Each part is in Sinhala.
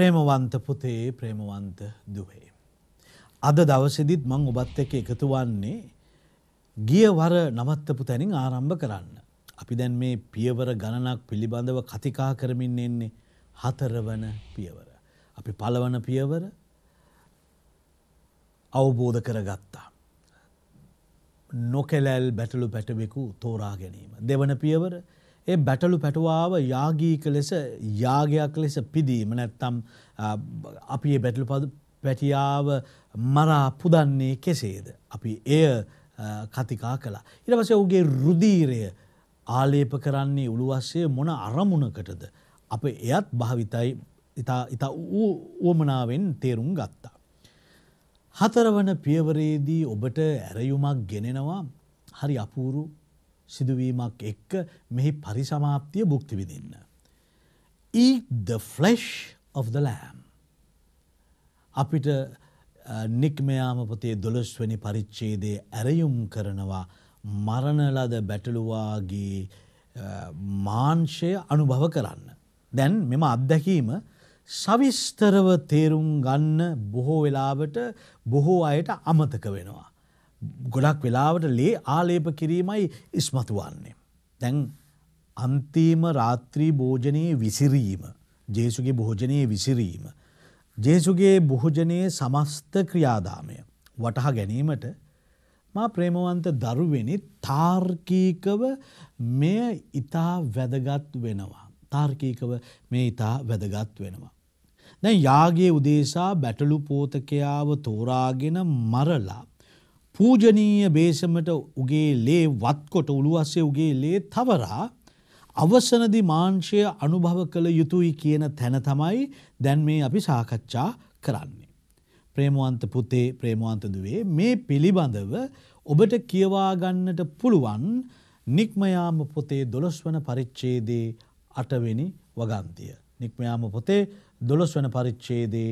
ප්‍රේමවන්ත පුතේ ප්‍රේමවන්ත දුවේ. අද දවසෙදිත් මං ඔබත් එක්ක එකතු වන්නේ ගිය වර නවත්තපු තැනින් ආරම්භ කරන්න. අපි දැන් මේ පියවර ගණනක් පිළිබඳව කතිකා කරමින් එන්නේ හතරවන පියවර. අපි පළවන පියවර අවබෝධ කරගත්තා. නොකෙලැල් බැටලු පැටවෙකු තෝරා ගැනීම. දෙවන පියවර ඒ බැටලු පැටුවාව යාගීක ලෙස යාගයක් ලෙස පිදීම නැත්තම් අපි ඒ බැටලු පැටියාව මරා පුදන්නේ කෙසේද. අපි එය කතිකා කලා. ඉරවස ඔගේ රුදීරය ආලේප කරන්නේ උළුවස්සේ මොන අරමුණකටද. අප එයත් භාවිතයි ඉතා වුවමනාවෙන් තේරුම් ගත්තා. හතරවන පියවරේදී ඔබට ඇරයුමක් ගෙනෙනවා හරි අපූරු සිදුවීමක් එක්ක මෙහි පරිසමාප්තිය බුක්තිවිදින්න. Eat the flesh of the lamb. අපිට නික්මයාමපතේ දොළස්වනි පරිච්චේදේ ඇරයුම් කරනවා මරණලද බැටලුවාගේ මාංශය අනුභව කරන්න. දැන් මෙම අත්දැකීම සවිස්තරව තේරුම් ගන්න බොහෝ වෙලාවට බොහෝ අයට අමතක වෙනවා. ගොඩක් වෙලාවට ලේ ආලේප කිරීමයි ඉස්මතු වන්නේ. දැන් අන්තිම රාත්‍රී භෝජනයේ විසිරීම. ජේසුගේ භෝජනයේ විසිරීම. ජේසුගේ බොහෝජනයේ සමස්ත ක්‍රියාදාමය වටහා ගැනීමට මා ප්‍රේමවන්ත දරුවෙනි තාර්කීකව මෙය ඉතා වැදගත් වෙනවා. තාර්කීකව මේ ඉතා වැදගත් වෙනවා. දැන් යාගේ උදේසා බැටලු පෝතකයාව තෝරාගෙන මරලා පූජනීය බේසමට උගේ ලේ වත්කොට උළුවස්සේ උගේ ලේ තවරා අවසනදි මාංශය අනුභව කළ යුතුයි කියන තැන තමයි දැන් මේ අපි සාකච්ඡා කරන්නේ. ප්‍රේමුවන්ත පුතේ ප්‍රේමුවන්ත දුවේ මේ පිළිබඳව ඔබට කියවාගන්නට පුළුවන් නික්මයාම පොතේ දොළොස් වන පරිච්චේදේ අටවෙනි වගන්තිය. නික්මයාම පොතේ දොළොස් වන පරිච්චේදේ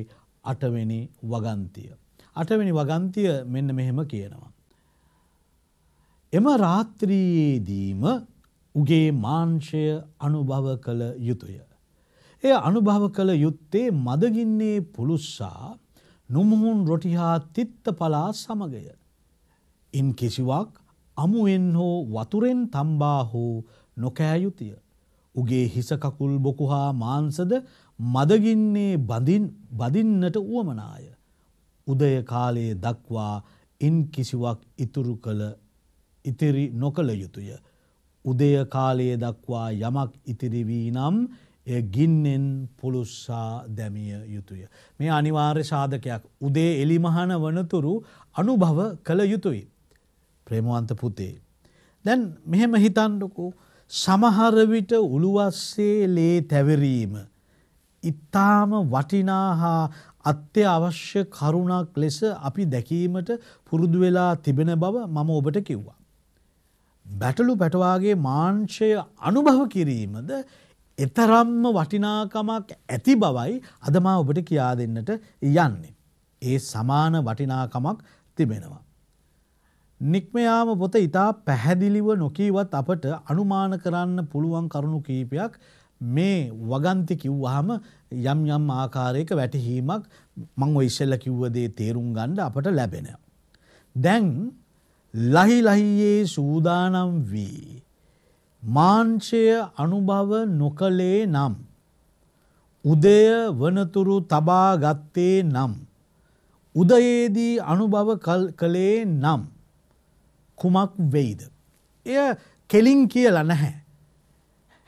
අටවෙනි වගන්තිය. අටවෙනි වගන්තිය මෙන්න මෙහෙම කියනවා. එම රාත්‍රියේදීම උගේ මාංශය අනුභව කළ යුතුය. එය අනුභව කළ යුත්තේ මදගින්නේ පුළුස්සා නුමුහුන් රොටිහා තිත්ත පලා සමගය. ඉන් කිසිවක් අමුවෙන් හෝ වතුරෙන් තම්බා හෝ නොකෑයුතුය. උගේ හිසකකුල් බොකුහා මාන්සද මදගින්නේ බදින්නට වුවමනාය. උදය කාලයේ දක්වා ඉන් කිසිවක් ඉතුරු කළ ඉතිරි නොකළ යුතුය. උදය කාලයේ දක්වා යමක් ඉතිරිවී නම් එය ගින්නෙන් පුළුස්සා දැමිය යුතුය. මේ අනිවාර්ය සාධකයක් උදේ එලිමහන වනතුරු අනුභව කළ යුතුයි. ප්‍රේමවන්ත පුතේ. දැන් මෙහෙම හිතන්ඩකු සමහරවිට උළුවස්සේ ලේ තැවරීම. ඉතාම වටිනා හා අත්‍යවශ්‍ය කරුණක් ලෙස අපි දැකීමට පුරුදු වෙලා තිබෙන බව මම ඔබට කිව්වා. බැටළු පැටවාගේ මාංශය අනුභව කිරීමද එතරම්ම වටිනාකමක් ඇති බවයි අද මා ඔබට කියා දෙන්නට යන්නේ. ඒ සමාන වටිනාකමක් තිබෙනවා. නික්මයාම පොත ඉතා පැහැදිලිව නොකීවත් අපට අනුමාන කරන්න පුළුවන් කරුණු කීපයක් මේ වගන්ති කිව්වහම යම් යම් ආකාරයක වැටහීමක් මං ඔය ඉස්සෙල්ල කිව්ව දේ තේරුම් ගන්න අපට ලැබෙන. දැන් ලහි ලහියේ සූදානම් වී මාංශය අනුභව නොකලේ නම් උදය වනතුරු තබා ගත්තේ නම් උදයේදී අනුභව කළේ නම් කුමක් වෙයිද. එය කෙලින් කියලා නැහැ.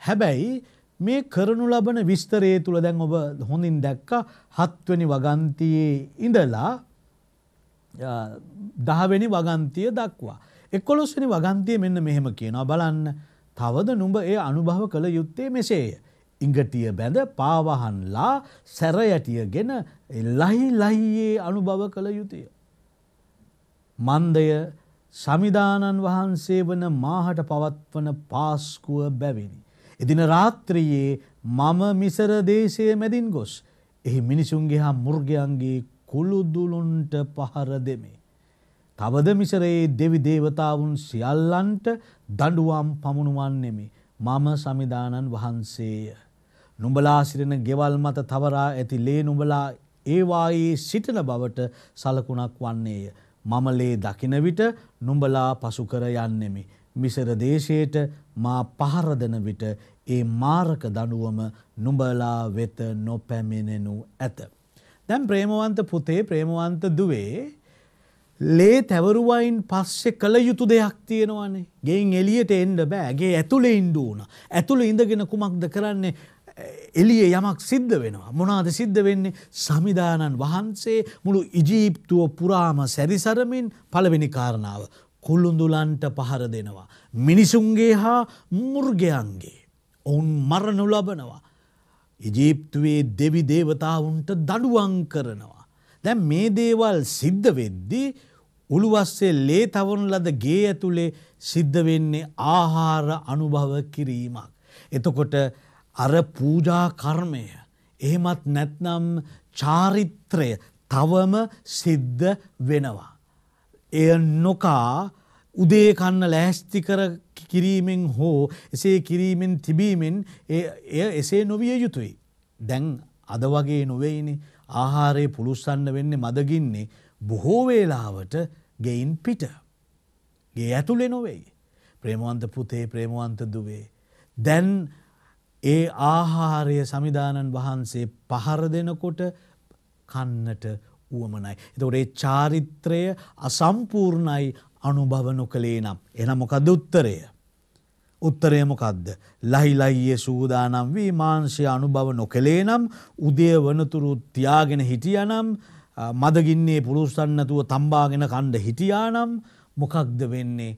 හැබැයි මේ කරනු ලබන විස්තරයේ තුළ දැන් ඔබ හොඳින් දැක්ක හත්වනි වගන්තියේ ඉඳලා දහවැනි වගන්තිය දක්වා. එකොලොස්වනි වගන්තිය මෙන්න මෙහෙම කියනවා බලන්න තවද නුඹ ඒ අනුභව කළ යුත්තේ මෙසේය. ඉංගටිය බැඳ පාවහන්ලා සැරයටියගෙන ලහි ලහියේ අනුභව කළ යුතුය. මන්දය සමිධානන් වහන්සේ වන මාහට පවත්වන පාස්කුව බැවිනි. එදින රාත්‍රියේ මම මිසර දේශයේ මැදින් ගොස් එහි මිනිසුන්ගේ හා මුර්ගයන්ගේ කුළුදුලුන්ට පහර දෙමේ. තවද මිසරයේ දෙවි දේවතාවුන් සියල්ලන්ට දඩුවම් පමුණුවන්නෙමි මම සමිධානන් වහන්සේය. නුඹලා සිරෙන ගෙවල් මත තවරා ඇති ලේ නුඹලා ඒවායේ සිටින බවට සලකුණක් වන්නේය. මම ලේ දකින විට නුඹලා පසු කර යන්නෙමි. මිසර දේශයට මා පහර දෙන විට ඒ මාරක දනුවම නුඹලා වෙත නොපැමිණෙනු ඇත. දැන් ප්‍රේමවන්ත පුතේ ප්‍රේමවන්ත දුවේ ලේ තැවරුවයින් පස්සෙ කළ යුතු දෙයක් තියෙනවනේ ගෙන් එලියට එන්න බෑගේ ඇතුළෙ ඉන්ඩ ඕන. ඇතුළ ඉඳගෙන කුමක්ද කරන්නේ එලිය යමක් සිද්ධ වෙනවා. මොනාද සිද්ධ වෙන්නේ සමිධානන් වහන්සේ මුළු ඉජීප්තුව පුරාම සැරිසරමින් පළවෙනි කාරණාව. කුල්ලුඳුලන්ට පහර දෙනවා. මිනිසුන්ගේ හා මුර්ගයන්ගේ. ඔවුන් මරණු ලබනවා. ඉජීප්තුවේ දෙවි දේවතාවුන්ට දඩුවන් කරනවා. දැන් මේ දේවල් සිද්ධ වෙද්දි උළුවස්සේ ලේ තවන ලද ගේ ඇතුළේ සිද්ධ වෙන්නේ ආහාර අනුභව කිරීමක්. එතකොට අර පූජා කර්මය එහෙමත් නැත්නම් චාරිත්‍රය තවම සිද්ධ වෙනවා. එය නොකා උදේකන්න ලෑස්ති කර කිරීමෙන් හෝ එසේ කිරීමෙන් තිබීමෙන් එය එසේ නොවිය යුතුයි. දැන් අද වගේ නොවෙයිනි ආහාරය පුළුස්සන්න වෙන්නේ මදගින්නේ බොහෝවේලාවට ගෙයින් පිට. ගේ ඇතුළෙ නොවෙයි. ප්‍රේමවන්ත පුතේ ප්‍රේමවන්ත දුවේ. දැන් ඒ ආහාරය සමිධානන් වහන්සේ පහර දෙනකොට කන්නට වුවමනයි. එතකොට ඒ චාරිත්‍රය අසම්පූර්ණයි අනුභව නොකළේ නම්. එන මොකද උත්තරය. උත්තරය මොකද්ද? ලහිලහියේ සූදානම් වී මාංශය අනුභව නොකලේ නම් උදේ වනතුරු තියාගෙන හිටියානම් මදගින්නේ පුළුස්සන් නැතුව තම්බාගෙන කණ්ඩ හිටියානම් මොකක්ද වෙන්නේ?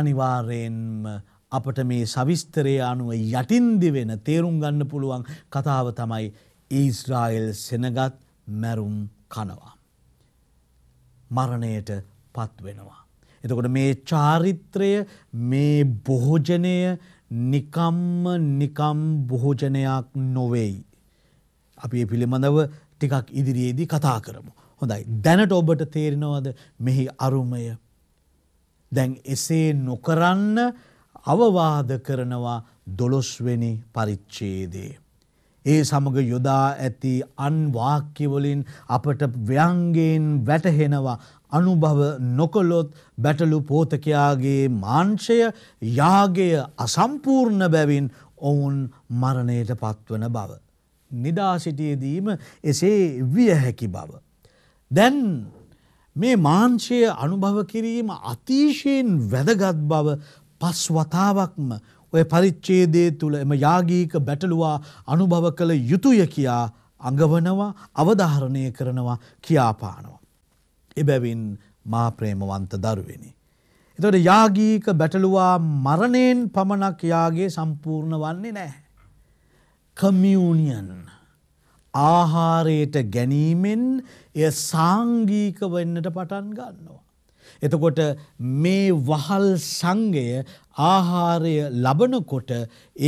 අනිවාර්යෙන්ම අපට මේ සවිස්තරය අනුව යටින්දි වෙන තේරුම් ගන්න පුළුවන් කතාව තමයි ඊස්රායෙල් සෙනගත් මැරුම් කනවා. මරණයට පත්වෙනවා. එතකොට මේ චාරිත්‍රය මේ බොහෝජනය නිකම්ම නිකම් බොහෝජනයක් නොවෙයි. අපි පිළිබඳව ටිකක් ඉදිරියේදී කතා කරමු. හොඳයි දැනට ඔබට තේරෙනවද මෙහි අරුමය. දැන් එසේ නොකරන්න අවවාද කරනවා දොළොස්වෙනි පරිච්චේදේ. ඒ සමග යොදා ඇති අන්වාක්‍යවලින් අපට ව්‍යංගයෙන් වැටහෙනවා අනුභව නොකොළොත් බැටලු පෝතකයාගේ මාංශය යාගය අසම්පූර්ණ බැවින් ඔවුන් මරණයට පත්වන බව. නිදාසිටියදීම එසේ විය හැකි බව. දැන් මේ මාංශය අනුභව කිරීම අතිශයෙන් වැදගත් බව පස් වතාවක්ම ඔය පරිච්චේදේ තුළ එම යාගීක බැටලුවා අනුභව කළ යුතුය කියා අඟවනවා අවධාරණය කරනවා කියාපානවා. එබැවින් මා ප්‍රේමවන්ත දරුවෙනි. එතොට යාගීක බැටලුවා මරණයෙන් පමණක් යාගේ සම්පූර්ණ වන්නේ නෑ. කමියූනියන් ආහාරයට ගැනීමෙන් එය සාංගීක වෙන්නට පටන් ගන්නවා. එතකොට මේ වහල් සංගය ආහාරය ලබනකොට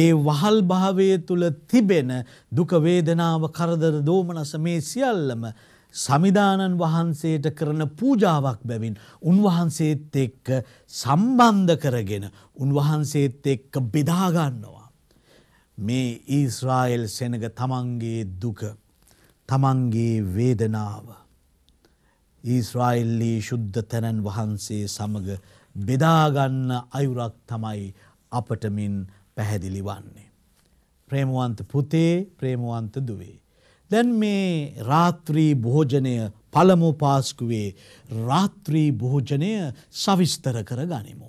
ඒ වහල් භාවය තුළ තිබෙන දුකවේදනාව කරදර දෝමනස මේ සියල්ලම සමිධානන් වහන්සේට කරන පූජාවක් බැවින් උන්වහන්සේත් එක්ක සම්බන්ධ කරගෙන උන්වහන්සේත් එක්ක බෙදාගන්නවා. මේ ඊස්රායිල් සෙනග තමන්ගේ දුක තමන්ගේ වේදනාව. ඊස්රායිල්ලී ශුද්ධ තැනන් වහන්සේ සමඟ බෙදාගන්න අයුරක් තමයි අපටමින් පැහැදිලි වන්නේ. ප්‍රේමුවන්ත පුතේ ප්‍රේමුවන්ත දුවේ. දැන් මේ රාත්‍රී භෝජනය පළමු පාස්කුවේ රාත්‍රී භෝජනය සවිස්තර කර ගනිමු.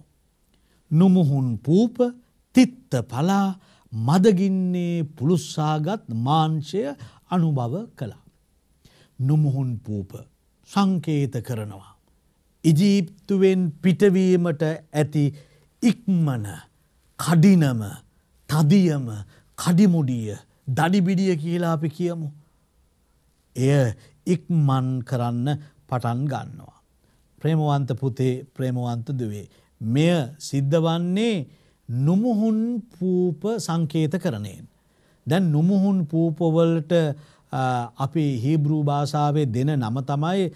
නොමුහුන් පූප තිත්ත පලා මදගින්නේ පුළුස්සාගත් මාංශය අනුභව කළා. නොමුහුන් පූප සංකේත කරනවා. ඉජීප්තුවෙන් පිටවීමට ඇති ඉක්මන කඩිනම තදියම කඩිමුඩිය දඩිබිඩිය කියලා අපි කියමු. එය ඉක්මන් කරන්න පටන් ගන්නවා. ප්‍රේමවන්ත පුතේ ප්‍රේමවන්ත දුවේ. මෙය සිද්ධ වන්නේ නුමුහුන් පූප සංකේත කරනයෙන්. දැන් නුමුහුන් පූපවලට අපි හිබ්‍රූ භාෂාවේ දෙන නම තමයි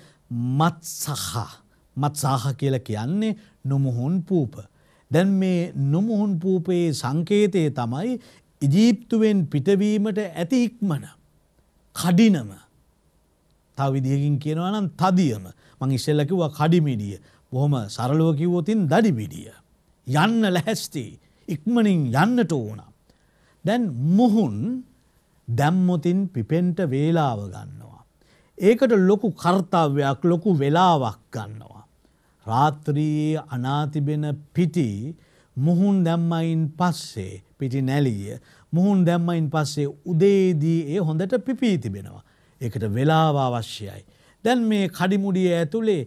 මත්සහා මත්සාහ කියල කියන්නේ නොමුහුන් පූප. දැන් මේ නොමුහුන් පූපයේ සංකේතය තමයි ඉජීප්තුවෙන් පිටවීමට ඇති ඉක්මන කඩිනම තව විදිහකින් කියනවා නම් තදියම මං ඉස්සෙල්ලා කිව්වා කඩිමිඩිය. බොහොම සරලව කිව්වොතින් දඩිමිඩිය. යන්න ලැහැස්ති ඉක්මනින් යන්නට ඕන. දැන් මුහුන් දැම්මොතින් පිපෙන්ට වේලාව ගන්නවා. ඒකට ලොකු කර්තාවයක් ලොකු වෙලාවක් ගන්නවා. රාත්‍රයේ අනාතිබෙන පිටි මුහුන් දැම්මයින් පස්සේ පිටි නැලිය මුහුන් දැම්මයින් පස්සේ උදේදී ඒ හොඳට පිපී තිබෙනවා. එකට වෙලාව අවශ්‍යයි. දැන් මේ කඩිමුඩිය ඇතුළේ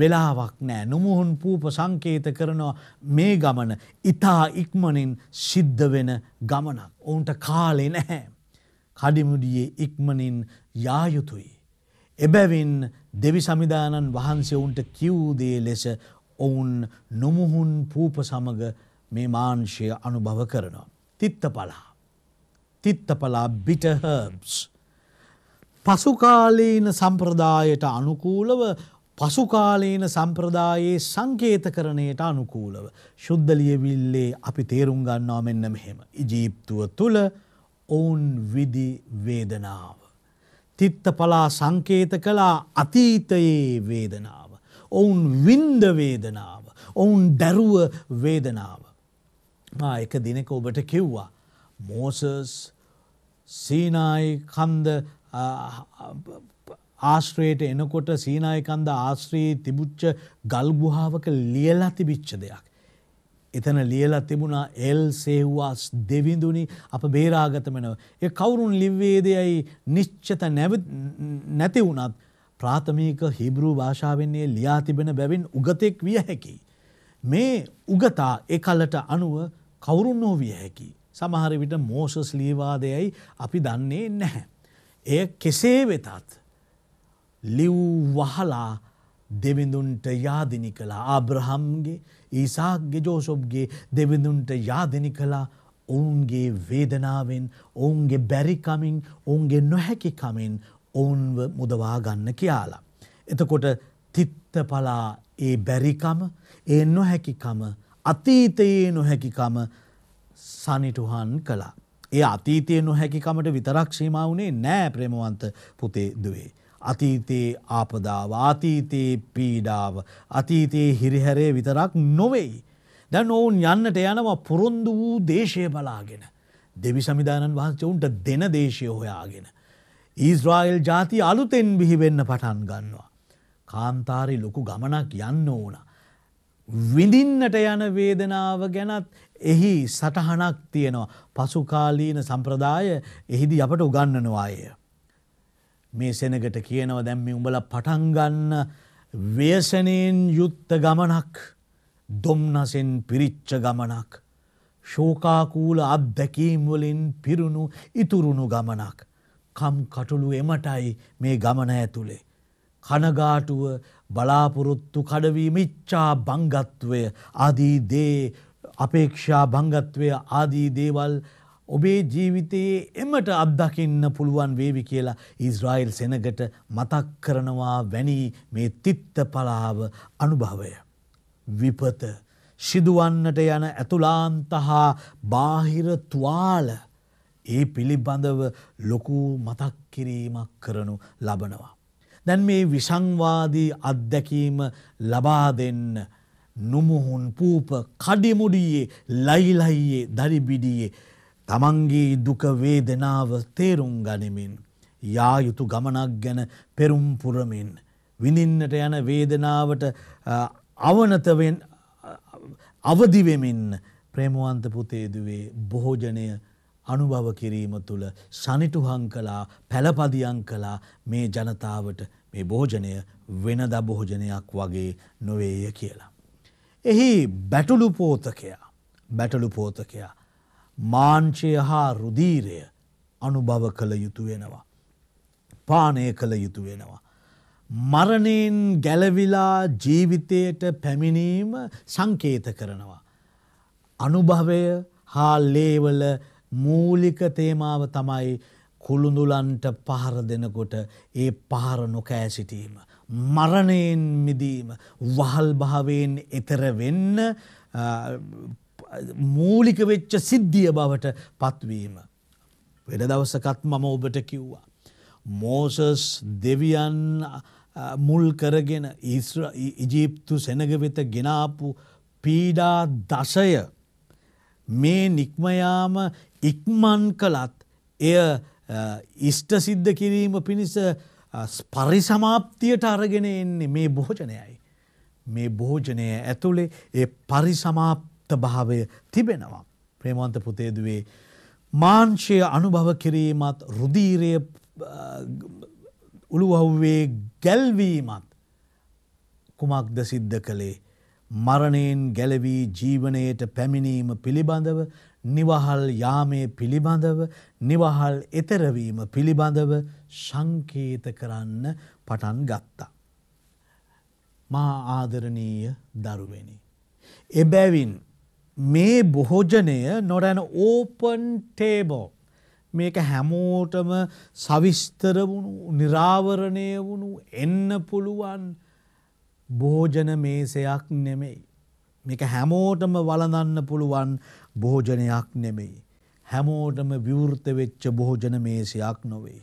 වෙලාවක් නෑ නොමුහුන් පූප සංකේත කරනවා මේ ගමන ඉතා ඉක්මනින් සිද්ධ වෙන ගමනක්. ඔවුන්ට කාලෙ නැහැ. කඩිමුඩියේ ඉක්මනින් යායුතුයි. එබැවින් දෙවි සමිධානන් වහන්සේ ඔවුන්ට කිව්දේ ලෙස ඔවුන් නොමුහුන් පූප සමග මේ මාංශය අනුභව කරනවා. තිත්ත පලා. තිත්තපලා බිටහර්බ්ස්. පසුකාලීන සම්ප්‍රදායට අනුකූලව පසුකාලීන සම්ප්‍රදායේ සංකේතකරණයට අනුකූලව. ශුද්ධලියවිල්ලේ අපි තේරුම් ගන්නවා මෙන්න මෙහෙම. ඉජීප්තුව තුළ ඔවුන් විදි වේදනාව. තිත්ත පලා සංකේත කලා අතීතයේ වේදනාව. ඔවුන් වින්දවේදනාව. ඔවුන් දැරුව වේදනාව. මා එක දිනක ඔබට කිව්වා. මෝසස් සීනායි කන්ද ආශ්‍රයට එනකොට සීනායකන්ද ආශ්‍රයේ තිබුච්ච ගල්ගුහාාවක ලියලා තිබිච්ච දෙයක්. එතන ලියලා තිබුණා එල් සේහවාස් දෙවිඳුනි අප බේරාගතමෙනව. ඒ කවුරුන් ලිව්වේදයයි නිශ්චත නැති වුණත් ප්‍රාථමික හිබරූ භාෂාවෙන්නේ ලියා තිබෙන බැවින් උගතෙක් විය හැකි. මේ උගතා එකලට අනුව කවුරුන් හෝ විය හැකි. සමහර විට මෝසස් ලීවාදයයි අපි දන්නේ නැහැ. එය කෙසේ වෙතත් ලිව් වහලා දෙවිඳුන්ට යාදිනි කළා ආබ්‍රහම්ගේ ඊසාක්ගේ ජෝසොබ්ගේ දෙවිඳුන්ට යාදිනි කළා ඔවුන්ගේ වේදනාවෙන් ඔවුන්ගේ බැරිකමින් ඔවුන්ගේ නොහැකිකමින් ඔවුන්ව මුදවා ගන්න කියලා. එතකොට තිත්තපලා ඒ බැරිකම ඒ නොහැකිකම අතීතයේ නොහැකිකම සනිටුහන් කලා. ඒ අතීතය නොහැකිකමට විතරක් සීමා වුණේ නෑ ප්‍රේමවන්ත පුතේ දුවේ. අතීතයේ ආපදාව අතීතයේ පීඩාව අතීතයේ හිරිහැරේ විතරක් නොවෙයි. දැන් ඔවුන් යන්නට යනවා පුරුන්දු වූ දේශය බලාගෙන. දෙවි සමිධානන් වහන්සේ උන්ට දෙන දේශය හොයාගෙන. ඊස්රායිල් ජාති අලුතෙන් බිහිවෙන්න පටන් ගන්නවා. කාන්තාරි ලොකු ගමනක් යන්න ඕන. විඳින්නට යන වේදනාව ගැනත් එහි සටහනක් තියෙනවා. පසුකාලීන සම්ප්‍රදාය එහිදි අපට උගන්නනවාය. මේ සෙනගට කියනව දැම්මි උඹල පටන්ගන්න ව්‍යසනයෙන් යුත්ත ගමනක් දොම්නසෙන් පිරිච්ච ගමනක්. ශෝකාකූල අත්දැකීම්වලින් පිරුණු ඉතුරුණු ගමනක්. කම් කටුළු එමටයි මේ ගමන ඇතුළේ. කනගාටුව බලාපොරොත්තු කඩවී මිච්චා බංගත්වය අදීදේ අපේක්ෂා භංගත්වය ආදී දේවල් ඔබේ ජීවිතයේ එමට අත්දකින්න පුළුවන් වේවි කියලා ඊස්රායිල් සෙනගට මතක් කරනවා වැනි මේ තිත්ත පලාව අනුභවය. විපත සිදුවන්නට යන ඇතුලාන්ත හා බාහිර තුවාල ඒ පිළිබඳව ලොකු මතක් කිරීමක් කරනු ලබනවා. දැන් මේ විසංවාදී අත්දැකීම ලබා දෙන්න නොමුහුන් පූප කඩිමුඩියේ ලයිලයියේ දරිබිඩියේ තමන්ගේ දුකවේදනාව තේරුම් ගනිමින් යායුතු ගමනක් ගැන පෙරුම්පුරමින් විඳින්නට යන වේදනාවට අවනතවෙන් අවදිවෙමින් ප්‍රේමවන්ත පුතේදුවේ බොහෝජනය අනුභව කිරීම තුළ සනිටුහං කලා පැලපදියන් කලා මේ ජනතාවට මේ භෝජනය වෙනද භෝජනයක් වගේ නොවේය කියලා. එහි බැටලු පෝතකයා බැටලු පෝතකයා මාංචය හා රුදීරය අනුභව කළ යුතු වෙනවා. පානය කළ යුතු වෙනවා. මරණයෙන් ගැලවිලා ජීවිතයට පැමිණීම සංකේත කරනවා. අනුභවය හා ලේවල මූලික තේමාව තමයි කුළුඳුලන්ට පහර දෙනකොට ඒ පහර නොකෑ සිටීම. මරණයෙන් මිදීම වහල් භාවයෙන් එතර වෙන්න මූලික වෙච්ච සිද්ධිය බවට පත්වීම. වෙන දවසකත් මම ඔබට කිව්වා. මෝසස් දෙවියන් මුල් කරගෙන ඉජීප්තු සෙනග වෙත ගෙනාපු පීඩා දශය මේ නික්මයාම ඉක්මන් කළත් එය ඉෂ්ට සිද්ධ කිරීම පිණිස පරිසමාප්තියට අරගෙන එන්නේ මේ භෝජනයයි. මේ භෝජනය ඇතුළේ ඒ පරිසමාප්ත භාවය තිබෙනවා. ප්‍රේමන්ත පුතේදුවේ මාංශය අනුභව කිරීමත් රුදීරය උළුවහුවේ ගැල්වීමත් කුමක්ද සිද්ධ කළේ මරණයෙන් ගැලවී ජීවනයට පැමිණීම පිළිබඳව නිවහල් යාමේ පිළිබඳව නිවහල් එතරවීම පිළිබඳව සංකේත කරන්න පටන් ගත්තා. මා ආදරණීය දරුවෙනි. එබැවින් මේ බොහෝජනය නොරැන ඕපන් ටේබෝ මේක හැමෝටම සවිස්තර වුණු නිරාවරණය වුණු එන්න පුළුවන් භෝජන මේසයක් නෙමෙයි. මේක හැමෝටම වලඳන්න පුළුවන් භෝජනයක් නෙමෙයි. හැමෝටම විවෘත වෙච්ච භෝජන මේසයක් නොවේ.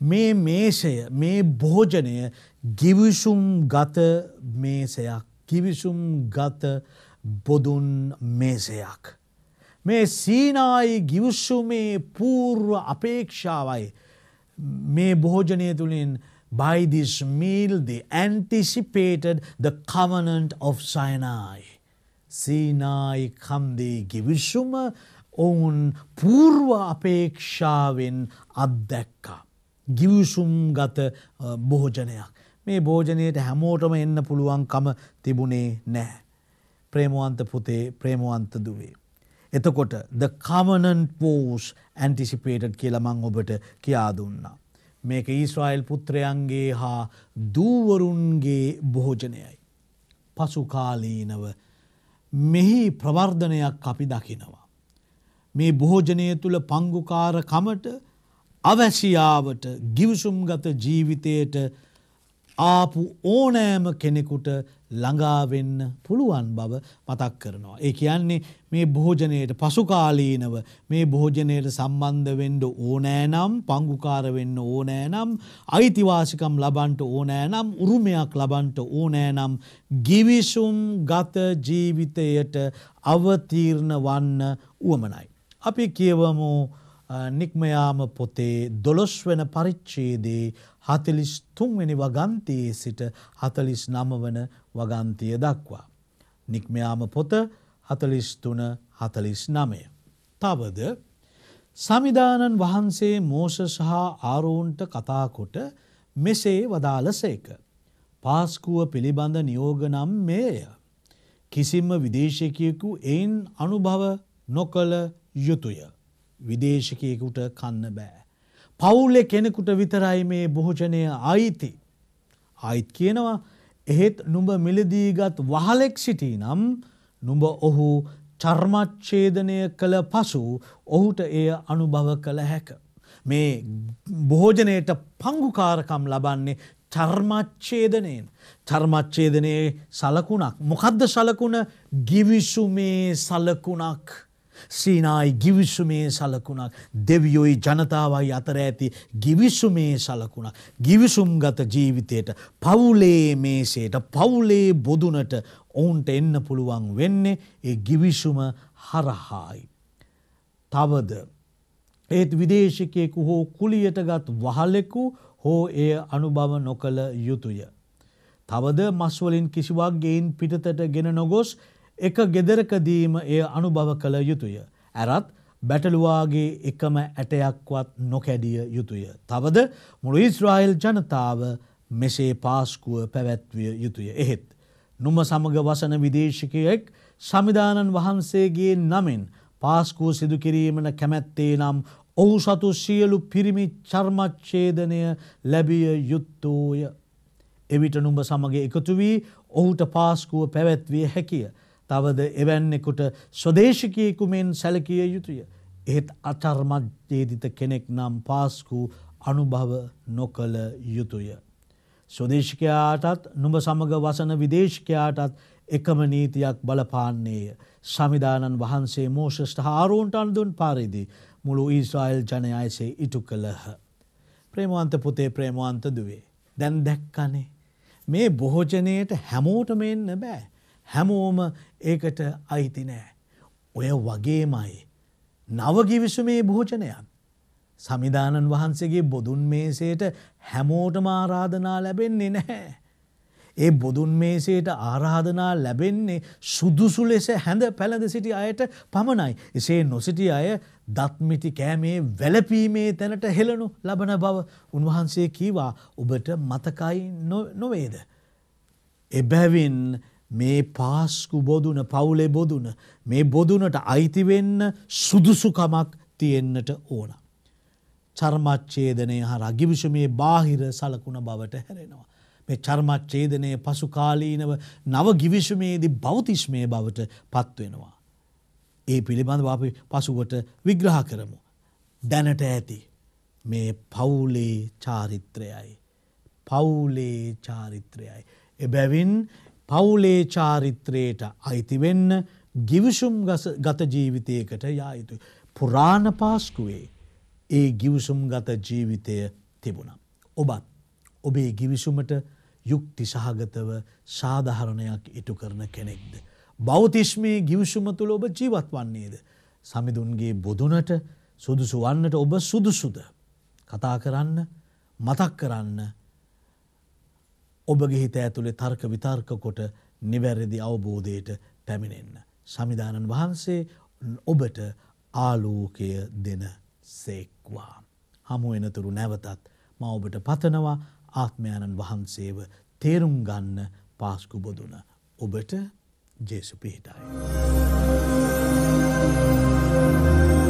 මේ මේසය මේ භෝජනය ගිවිසුම් ගත මේසයක් කිවිසුම් ගත බොදුන් මේසයක්. මේ සීනායි ගිවිසුමේ පූර්ව අපේක්ෂාවයි මේ භෝජනය තුළින් by this meal they anticipated the covenant of Sinai. සීනායි කන්දේ ගිවිෂුම ඔවුන් පූර්ව අපේක්ෂාවෙන් අත්දැක්කා. ගිවිසුම් ගත භෝජනයක්. මේ භෝජනයට හැමෝටම එන්න පුළුවන්කම තිබුණේ නෑ. ප්‍රේමුවන්ත පුතේ ප්‍රේමුවන්ත දුවේ. එතකොට ද කමනන් පෝස් ඇන්ටිසිපේටඩ් කියලා මං ඔබට කියා දුන්නා. මේක ඊස්රායිල් පුත්‍රයන්ගේ හා දූවරුන්ගේ භෝජනයයි. පසුකාලීනව මෙහි ප්‍රවර්ධනයක් අපි දකිනවා. මේ බොහෝජනය තුළ පංගුකාරකමට අවැසියාවට ගිවිසුම්ගත ජීවිතයට ආපු ඕනෑම කෙනෙකුට ළඟාවෙන්න පුළුවන් බව මතක් කරනවා. ඒ කියන්නේ මේ භෝජනයට පසුකාලීනව මේ භෝජනයට සම්බන්ධ වෙන්න ඕනෑනම් පංගුකාර වෙන්න ඕනෑනම් අයිතිවාසිකම් ලබන්ට ඕනෑනම් උරුමයක් ලබන්ට ඕනෑනම් ගිවිසුම් ගත ජීවිතයට අවතීර්ණ වන්න උවමනයි. අපි කියවමු නික්මයාම පොතේ දොළොස්වන පරිච්චේදේ 43 වෙනි වගන්තියේ සිට 49 වන වගන්තිය දක්වා. නික්මයාම පොත 43 49. තවද සමිදානන් වහන්සේ මෝෂ සහ ආරෝන්ට කතාකොට මෙසේ වදාලසේක. පාස්කුව පිළිබඳ නියෝග නම් මේය. කිසිම විදේශකයෙකු එයින් අනුභව නොකළ යුතුය. විදේශකයෙකුට කන්න බෑ. පවුලෙ කෙනෙකුට විතරයි මේ භෝජනය අයිති. අයිත් කියනවා එහෙත් නුඹ මිලදීගත් වහලෙක් සිටී නම් නුඹ ඔහු චර්මච්ඡේදනය කළ පසු ඔහුට එය අනුභව කළ හැක. මේ භෝජනයට පංගුකාරකම් ලබන්නේ චර්මච්ඡේදනයෙන් චර්මච්ඡේදනයේ සලකුණක් මොකද්ද සලකුණ ගිවිසුමේ සලකුණක්. සීනායි ගිවිසුමේ සලකුණක් දෙවියොයි ජනතාවයි අතර ඇති ගිවිසුමේ සලකුණක් ගිවිසුම්ගත ජීවිතයට පවුලේ මේසේට පවුලේ බොදුනට ඔවුන්ට එන්න පුළුවන් වෙන්නේ ඒ ගිවිසුම හරහායි. තවද ඒත් විදේශිකයෙකු හෝ කුලියට ගත් වහලෙකු හෝ එය අනුභව නොකළ යුතුය. තවද මස්වලින් කිසිවක් ගේයින් පිටතට ගෙන නොගොස් එක ගෙදරකදීම එය අනුභව කළ යුතුය. ඇරත් බැටලුවාගේ එකම ඇටයක්වත් නොකැඩිය යුතුය. තවද මුළු ඉස්රායිල් ජනතාව මෙසේ පාස්කුව පැවැත්විය යුතුය. එහෙත්. නුම සමග වසන විදේශකයෙක් සමිධානන් වහන්සේගේ නමින් පාස්කුව සිදුකිරීමන කැමැත්තේ නම් ඔහු සතු සියලු පිරිමි චර්මච්චේදනය ලැබිය යුත්තෝය. එවිට නුඹ සමග එකතු වී ඔහුට පාස්කුව පැවැත්විය හැකිය. තවද එවැන්නෙකුට ස්වදේශකයකුමෙන් සැලකිය යුතුය. එහෙත් අචර්මජ්‍යේදිත කෙනෙක් නම් පාස්කු අනුභව නොකළ යුතුය. ස්වදේශකයාටත් නුඹ සමග වසන විදේශකයාටත් එකම නීතියක් බලපාන්නේය. සමිධානන් වහන්සේ මෝෂෂ්ට හාරෝන්ට අන්දුන් පාරිදි මුළු ඊස්වායිල් ජනයයිසේ ඉටු කළහ. ප්‍රේමවන්ත පුතේ ප්‍රේමවන්ත දුවේ. දැන් දැක්කනේ. මේ බොහෝජනයට හැමෝටම එන්න බෑ. හැමෝම ඒකට අයිති නෑ. ඔය වගේමයි. නවගිවිසුමේ භෝජනයන්. සමිධානන් වහන්සේගේ බොදුන් මේසේට හැමෝටම ආරාධනා ලැබෙන්නේ නැහැ. ඒ බොදුන් මේසේට ආරාධනා ලැබෙන්නේ සුදුසු ලෙස හැඳ පැළඳ සිටි අයට පමණයි. එසේ නොසිටි අය දත්මිටි කෑමේ වැලපීමේ තැනට හෙළනු ලබන බව උන්වහන්සේ කීවා ඔබට මතකයි නොවේද. එබැවින් මේ පාස්කු බොදුන පවුලේ බොදුන මේ බොදුනට අයිති වෙන්න සුදුසුකමක් තියෙන්නට ඕන. චර්මච්ඡේදනය හරහා ගිවිසුමේ බාහිර සලකුණ බවට හැරෙනවා. මේ චර්මච්ඡේදනය පසු කාලීනව නව ගිවිසුමේදී බෞතිස්මය බවට පත් වෙනවා. ඒ පිළිබඳව අපි පසුවට විග්‍රහ කරමු. දැනට ඇති මේ පවුලේ චාරිත්‍රයයි. පවුලේ චාරිත්‍රයයි. එබැවින් පවුලේ චාරිත්‍රයට අයිතිවෙන්න ගිවිසුම් ගත ජීවිතයකට යා යුතුයි. පුරාණ පාස්කුවේ ඒ ගිවිසුම් ගත ජීවිතය තිබුණ. ඔබත් ඔබේ ගිවිසුමට යුක්ති සහගතව සාධහරණයක් ඉටු කරන කෙනෙක්ද. බෞතිශ්මයේ ගිවිසුම තුළ ඔබ ජීවත් වන්නේද. සමිඳුන්ගේ බොදුනට සුදුසු වන්නට ඔබ සුදුසුද. කතා කරන්න මතක් කරන්න ඔබගේ හිත ඇතුළේ තර්ක විතර්ක කොට නිවැරදි අවබෝධයට පැමිණෙන්න. සමිධානන් වහන්සේ ඔබට ආලෝකය දෙන සේක්වා. හමු එනතුරු නැවතත් ම ඔබට පතනවා ආත්මයාණන් වහන්සේව තේරුම් ගන්න පාස්කු බොදුන ඔබට ජේසු පිහිටයි. Thank you.